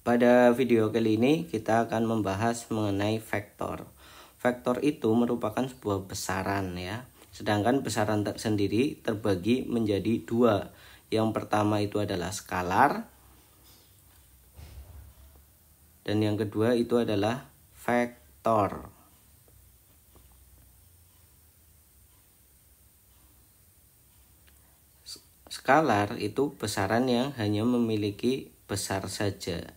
Pada video kali ini kita akan membahas mengenai vektor. Vektor itu merupakan sebuah besaran ya. Sedangkan besaran ter sendiri terbagi menjadi dua. Yang pertama itu adalah skalar dan yang kedua itu adalah vektor. skalar itu besaran yang hanya memiliki besar saja.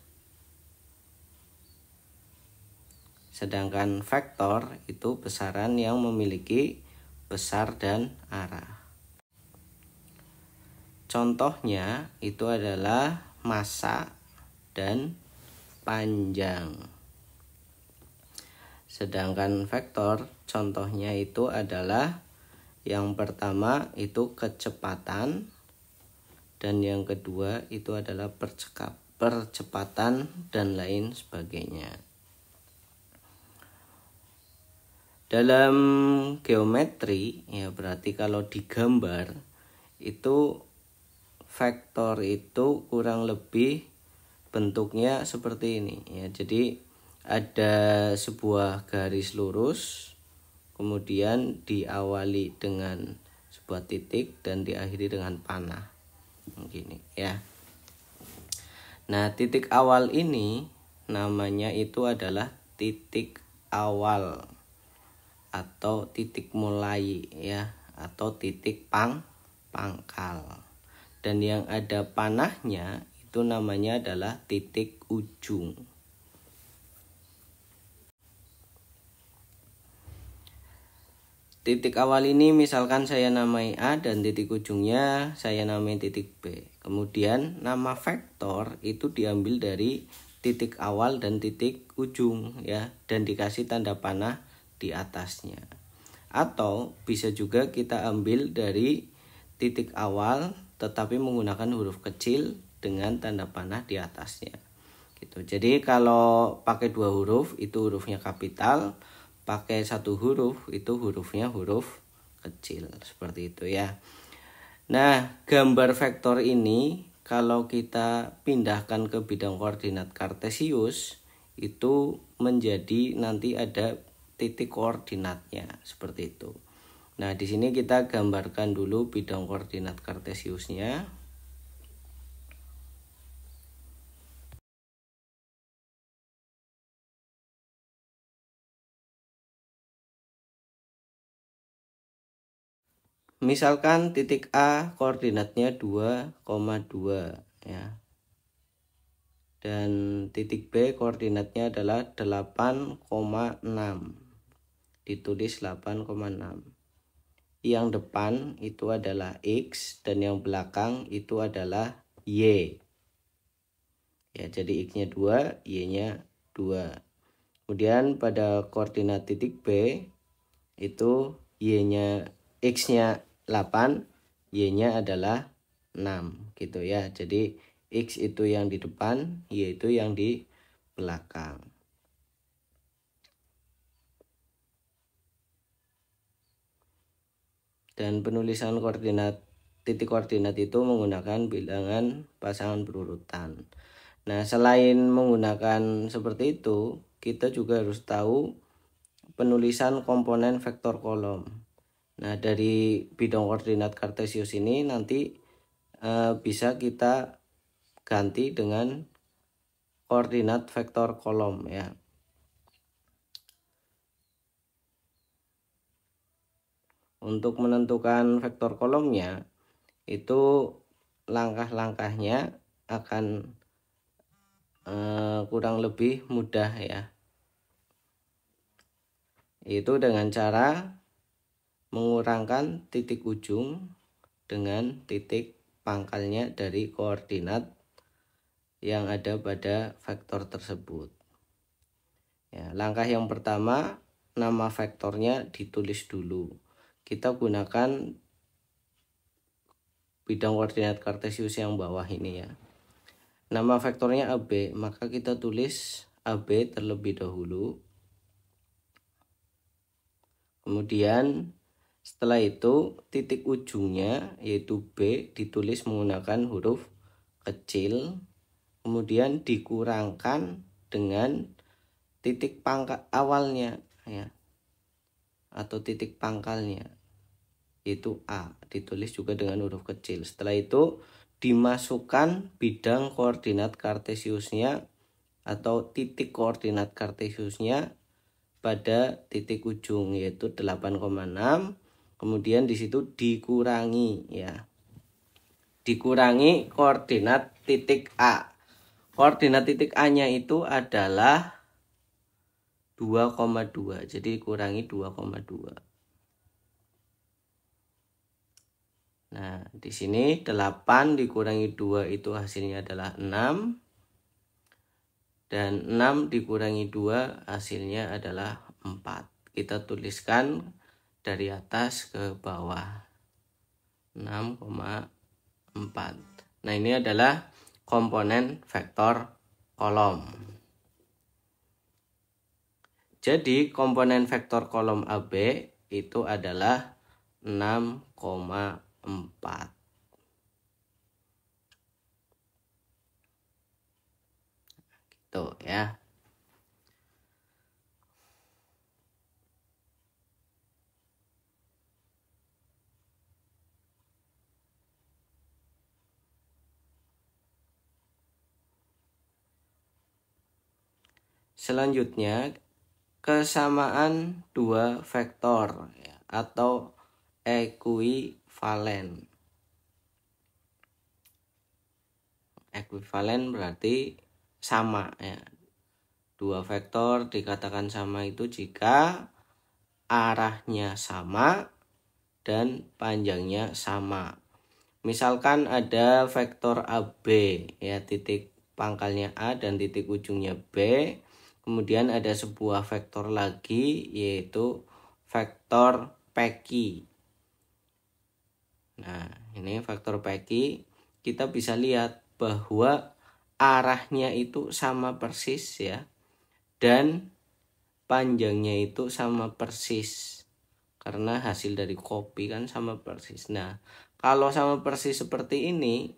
Sedangkan vektor itu besaran yang memiliki besar dan arah. Contohnya itu adalah masa dan panjang. Sedangkan vektor contohnya itu adalah yang pertama itu kecepatan dan yang kedua itu adalah percepatan dan lain sebagainya. Dalam geometri ya berarti kalau digambar itu vektor itu kurang lebih bentuknya seperti ini ya. Jadi ada sebuah garis lurus kemudian diawali dengan sebuah titik dan diakhiri dengan panah. Begini ya. Nah, titik awal ini namanya itu adalah titik awal atau titik mulai ya atau titik pang pangkal dan yang ada panahnya itu namanya adalah titik ujung titik awal ini misalkan saya namai A dan titik ujungnya saya namai titik B kemudian nama vektor itu diambil dari titik awal dan titik ujung ya dan dikasih tanda panah di atasnya. Atau bisa juga kita ambil dari titik awal tetapi menggunakan huruf kecil dengan tanda panah di atasnya. Gitu. Jadi kalau pakai dua huruf itu hurufnya kapital, pakai satu huruf itu hurufnya huruf kecil seperti itu ya. Nah, gambar vektor ini kalau kita pindahkan ke bidang koordinat kartesius itu menjadi nanti ada titik koordinatnya seperti itu. Nah, di sini kita gambarkan dulu bidang koordinat kartesiusnya. Misalkan titik A koordinatnya 2,2 ya. Dan titik B koordinatnya adalah 8,6 ditulis 8,6 yang depan itu adalah X dan yang belakang itu adalah Y ya jadi X nya 2 Y nya 2 kemudian pada koordinat titik B itu Y nya X nya 8 Y nya adalah 6 gitu ya jadi X itu yang di depan Y itu yang di belakang dan penulisan koordinat titik koordinat itu menggunakan bilangan pasangan berurutan. Nah, selain menggunakan seperti itu, kita juga harus tahu penulisan komponen vektor kolom. Nah, dari bidang koordinat kartesius ini nanti e, bisa kita ganti dengan koordinat vektor kolom ya. untuk menentukan vektor kolomnya itu langkah-langkahnya akan eh, kurang lebih mudah ya itu dengan cara mengurangkan titik ujung dengan titik pangkalnya dari koordinat yang ada pada vektor tersebut. Ya, langkah yang pertama, nama vektornya ditulis dulu kita gunakan bidang koordinat kartesius yang bawah ini ya. Nama vektornya AB, maka kita tulis AB terlebih dahulu. Kemudian setelah itu titik ujungnya yaitu B ditulis menggunakan huruf kecil. Kemudian dikurangkan dengan titik pangkat awalnya ya atau titik pangkalnya yaitu A ditulis juga dengan huruf kecil setelah itu dimasukkan bidang koordinat kartesiusnya atau titik koordinat kartesiusnya pada titik ujung yaitu 8,6 kemudian di situ dikurangi ya dikurangi koordinat titik A koordinat titik A nya itu adalah 2,2 jadi kurangi 2,2 nah di sini 8 dikurangi 2 itu hasilnya adalah 6 dan 6 dikurangi 2 hasilnya adalah 4 kita tuliskan dari atas ke bawah 6,4 nah ini adalah komponen vektor kolom jadi komponen vektor kolom AB itu adalah 6,4. Gitu ya. Selanjutnya kesamaan dua vektor ya, atau ekuivalen. Ekuivalen berarti sama ya. Dua vektor dikatakan sama itu jika arahnya sama dan panjangnya sama. Misalkan ada vektor AB ya titik pangkalnya A dan titik ujungnya B Kemudian ada sebuah vektor lagi yaitu vektor peki. Nah, ini vektor peki kita bisa lihat bahwa arahnya itu sama persis ya dan panjangnya itu sama persis karena hasil dari kopi kan sama persis. Nah, kalau sama persis seperti ini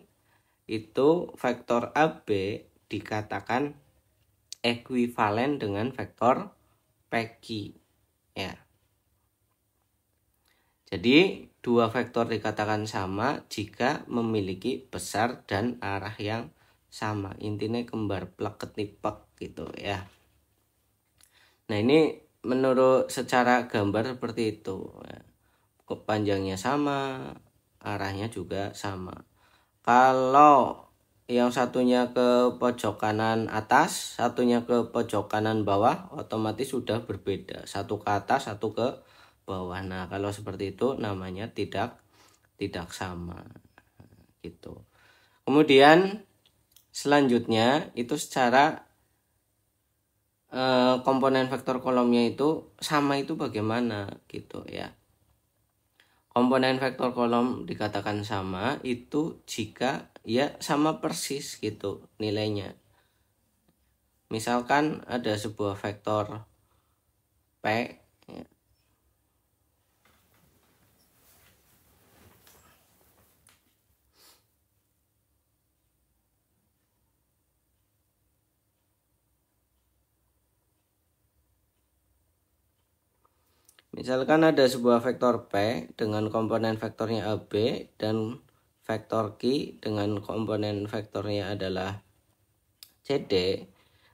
itu vektor AB dikatakan ekuivalen dengan vektor PQ ya. Jadi dua vektor dikatakan sama jika memiliki besar dan arah yang sama. Intinya kembar plek ketipek gitu ya. Nah ini menurut secara gambar seperti itu. Ya. Panjangnya sama, arahnya juga sama. Kalau yang satunya ke pojok kanan atas, satunya ke pojok kanan bawah, otomatis sudah berbeda. Satu ke atas, satu ke bawah. Nah, kalau seperti itu namanya tidak tidak sama. Gitu. Kemudian selanjutnya itu secara eh, komponen vektor kolomnya itu sama itu bagaimana gitu ya. Komponen vektor kolom dikatakan sama itu jika ya sama persis gitu nilainya misalkan ada sebuah vektor P ya. Misalkan ada sebuah vektor P dengan komponen vektornya AB dan vektor Q dengan komponen vektornya adalah CD.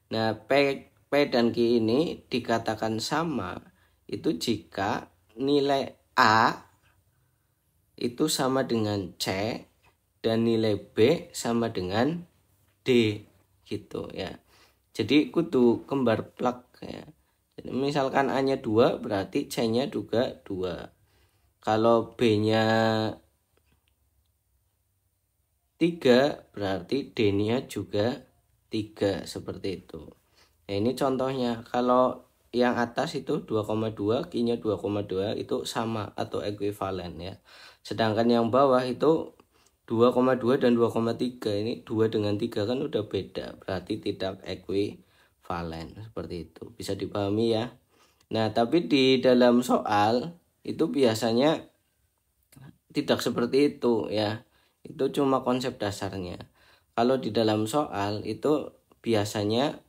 Nah, P, P dan Q ini dikatakan sama itu jika nilai A itu sama dengan C dan nilai B sama dengan D gitu ya. Jadi kudu kembar plak ya. Jadi misalkan A-nya 2 berarti C-nya juga 2. Kalau B-nya 3 berarti D-nya juga 3 seperti itu. Nah, ini contohnya kalau yang atas itu 2,2 Q-nya 2,2 itu sama atau equivalent ya. Sedangkan yang bawah itu 2,2 dan 2,3 ini 2 dengan 3 kan udah beda berarti tidak equivalent seperti itu. Bisa dipahami ya. Nah, tapi di dalam soal itu biasanya tidak seperti itu ya itu cuma konsep dasarnya. Kalau di dalam soal itu biasanya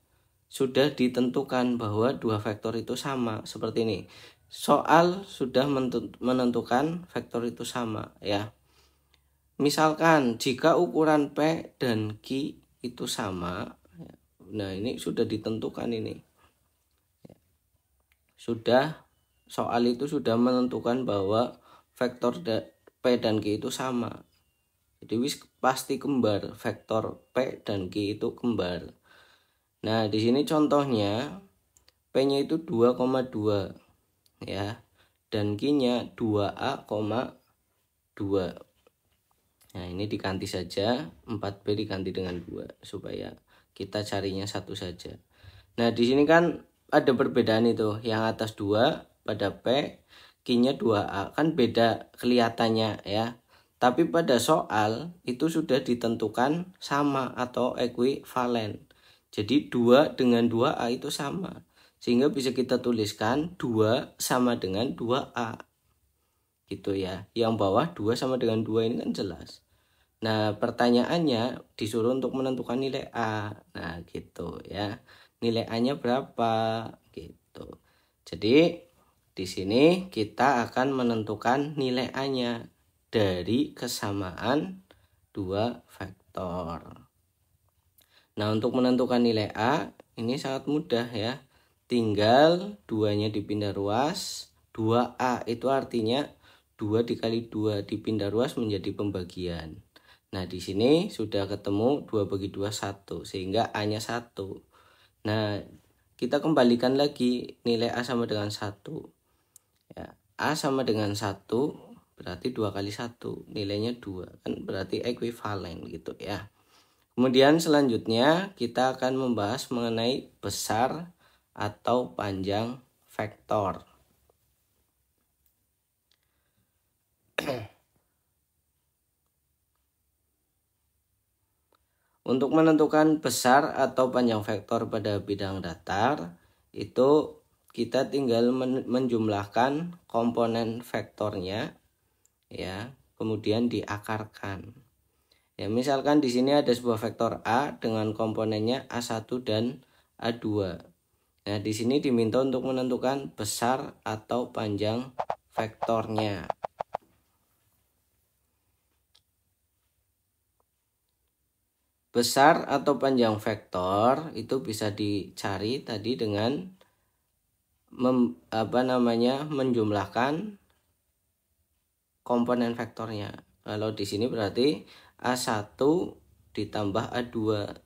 sudah ditentukan bahwa dua vektor itu sama seperti ini. Soal sudah menentukan vektor itu sama ya. Misalkan jika ukuran P dan Q itu sama, ya. nah ini sudah ditentukan ini. Ya. Sudah soal itu sudah menentukan bahwa vektor P dan Q itu sama jadi wis pasti kembar, vektor P dan Q itu kembar. Nah, di sini contohnya P-nya itu 2,2 ya. Dan Q-nya 2 a2 Nah, ini diganti saja 4B diganti dengan 2 supaya kita carinya satu saja. Nah, di sini kan ada perbedaan itu. Yang atas 2 pada P, Q-nya 2A. Kan beda kelihatannya ya tapi pada soal itu sudah ditentukan sama atau ekuivalen. Jadi 2 dengan 2A itu sama. Sehingga bisa kita tuliskan 2 sama dengan 2A. Gitu ya. Yang bawah 2 sama dengan 2 ini kan jelas. Nah, pertanyaannya disuruh untuk menentukan nilai A. Nah, gitu ya. Nilai A-nya berapa? Gitu. Jadi, di sini kita akan menentukan nilai A-nya dari kesamaan dua vektor. Nah, untuk menentukan nilai A ini sangat mudah ya. Tinggal duanya dipindah ruas. 2A itu artinya 2 dikali 2 dipindah ruas menjadi pembagian. Nah, di sini sudah ketemu 2 bagi 2 1 sehingga A-nya 1. Nah, kita kembalikan lagi nilai A sama dengan 1. Ya, A sama dengan 1 berarti dua kali satu nilainya dua kan berarti ekuivalen gitu ya kemudian selanjutnya kita akan membahas mengenai besar atau panjang vektor Untuk menentukan besar atau panjang vektor pada bidang datar, itu kita tinggal menjumlahkan komponen vektornya kemudian diakarkan. Ya, misalkan di sini ada sebuah vektor A dengan komponennya A1 dan A2. Nah, di sini diminta untuk menentukan besar atau panjang vektornya. Besar atau panjang vektor itu bisa dicari tadi dengan mem, apa namanya menjumlahkan komponen vektornya. Kalau di sini berarti A1 ditambah A2.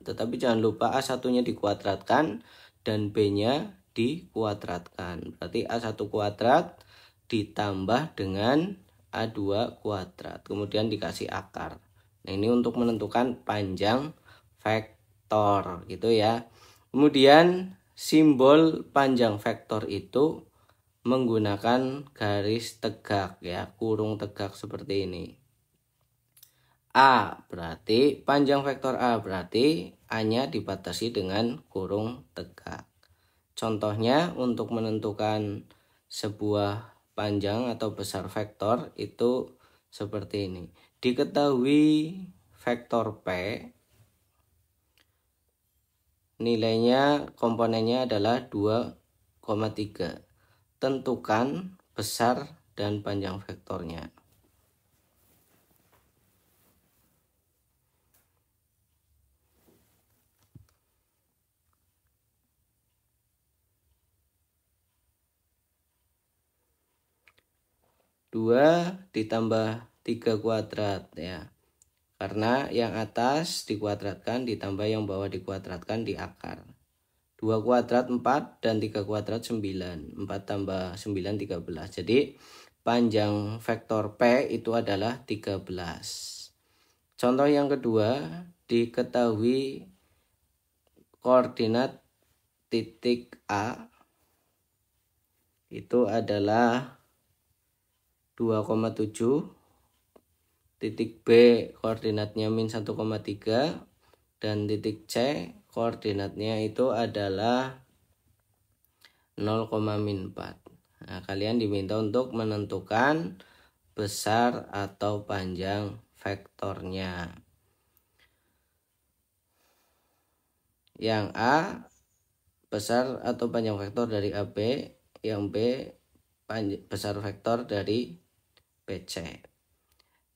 Tetapi jangan lupa A1-nya dikuadratkan dan B-nya dikuadratkan. Berarti A1 kuadrat ditambah dengan A2 kuadrat. Kemudian dikasih akar. Nah, ini untuk menentukan panjang vektor gitu ya. Kemudian simbol panjang vektor itu menggunakan garis tegak ya, kurung tegak seperti ini. A berarti panjang vektor A berarti hanya dibatasi dengan kurung tegak. Contohnya untuk menentukan sebuah panjang atau besar vektor itu seperti ini. Diketahui vektor P nilainya komponennya adalah 2,3 tentukan besar dan panjang vektornya. Dua ditambah tiga kuadrat ya. Karena yang atas dikuadratkan ditambah yang bawah dikuadratkan di akar. 2 kuadrat 4 dan 3 kuadrat 9. 4 tambah 9 13. Jadi panjang vektor P itu adalah 13. Contoh yang kedua diketahui koordinat titik A itu adalah 2,7 titik B koordinatnya min 1,3 dan titik C koordinatnya itu adalah 0,4. Nah, kalian diminta untuk menentukan besar atau panjang vektornya. Yang A besar atau panjang vektor dari AB, yang B besar vektor dari BC.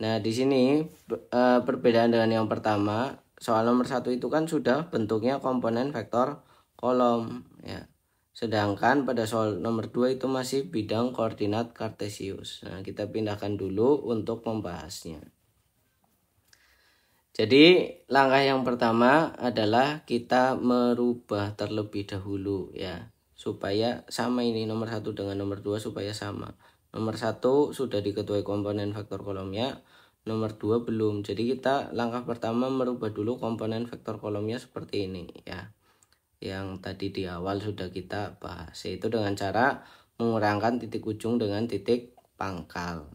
Nah, di sini eh, perbedaan dengan yang pertama soal nomor satu itu kan sudah bentuknya komponen vektor kolom ya. Sedangkan pada soal nomor dua itu masih bidang koordinat kartesius. Nah, kita pindahkan dulu untuk membahasnya. Jadi, langkah yang pertama adalah kita merubah terlebih dahulu ya, supaya sama ini nomor satu dengan nomor dua supaya sama. Nomor satu sudah diketuai komponen vektor kolomnya, nomor 2 belum jadi kita langkah pertama merubah dulu komponen vektor kolomnya seperti ini ya yang tadi di awal sudah kita bahas yaitu dengan cara mengurangkan titik ujung dengan titik pangkal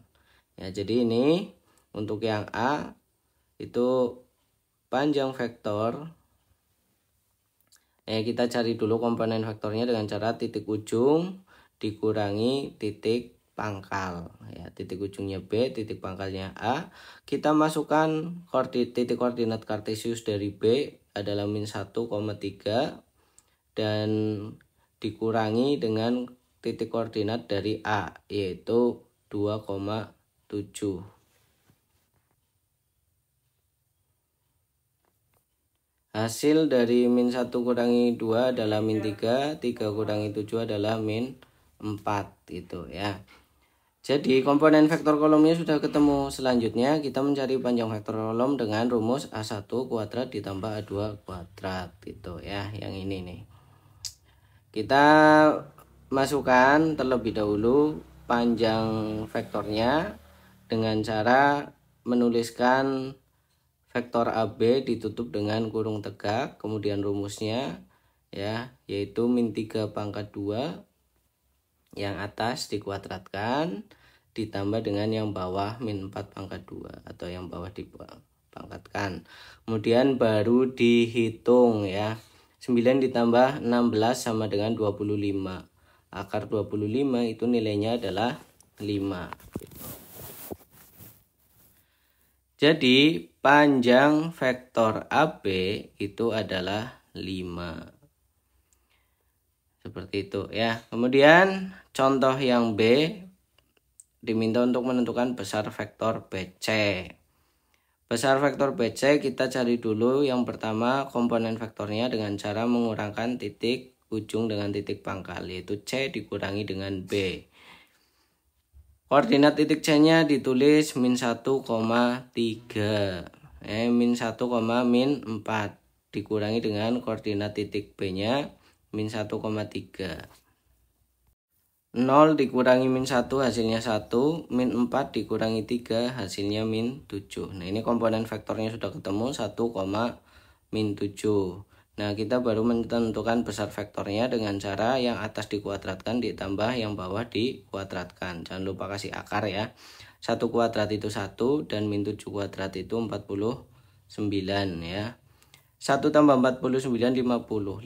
ya jadi ini untuk yang A itu panjang vektor ya kita cari dulu komponen vektornya dengan cara titik ujung dikurangi titik pangkal ya titik ujungnya B titik pangkalnya A kita masukkan koordinat titik koordinat kartesius dari B adalah min 1,3 dan dikurangi dengan titik koordinat dari A yaitu 2,7 Hasil dari min 1 kurangi 2 adalah min 3, 3 kurangi 7 adalah min 4 itu ya. Jadi komponen vektor kolomnya sudah ketemu. Selanjutnya kita mencari panjang vektor kolom dengan rumus A1 kuadrat ditambah A2 kuadrat gitu ya, yang ini nih. Kita masukkan terlebih dahulu panjang vektornya dengan cara menuliskan vektor AB ditutup dengan kurung tegak, kemudian rumusnya ya, yaitu min 3 pangkat 2 yang atas dikuadratkan ditambah dengan yang bawah min 4 pangkat 2 atau yang bawah dipangkatkan. Kemudian baru dihitung ya. 9 ditambah 16 sama dengan 25. Akar 25 itu nilainya adalah 5. Jadi panjang vektor AB itu adalah 5. Seperti itu ya. Kemudian contoh yang B diminta untuk menentukan besar vektor BC. Besar vektor BC kita cari dulu yang pertama komponen vektornya dengan cara mengurangkan titik ujung dengan titik pangkal yaitu C dikurangi dengan B. Koordinat titik C-nya ditulis min 1,3 eh min 1, min 4 dikurangi dengan koordinat titik B-nya min 1,3 0 dikurangi min 1 hasilnya 1 min 4 dikurangi 3 hasilnya min 7 nah ini komponen vektornya sudah ketemu 1, min 7 Nah, kita baru menentukan besar vektornya dengan cara yang atas dikuadratkan ditambah yang bawah dikuadratkan. Jangan lupa kasih akar ya. 1 kuadrat itu 1 dan min 7 kuadrat itu 49 ya. 1 tambah 49 50 50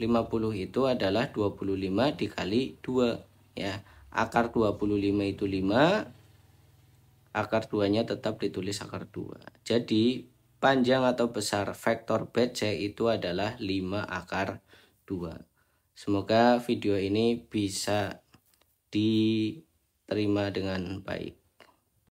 itu adalah 25 dikali 2 ya akar 25 itu 5 akar 2 nya tetap ditulis akar 2 jadi panjang atau besar vektor BC itu adalah 5 akar 2 semoga video ini bisa diterima dengan baik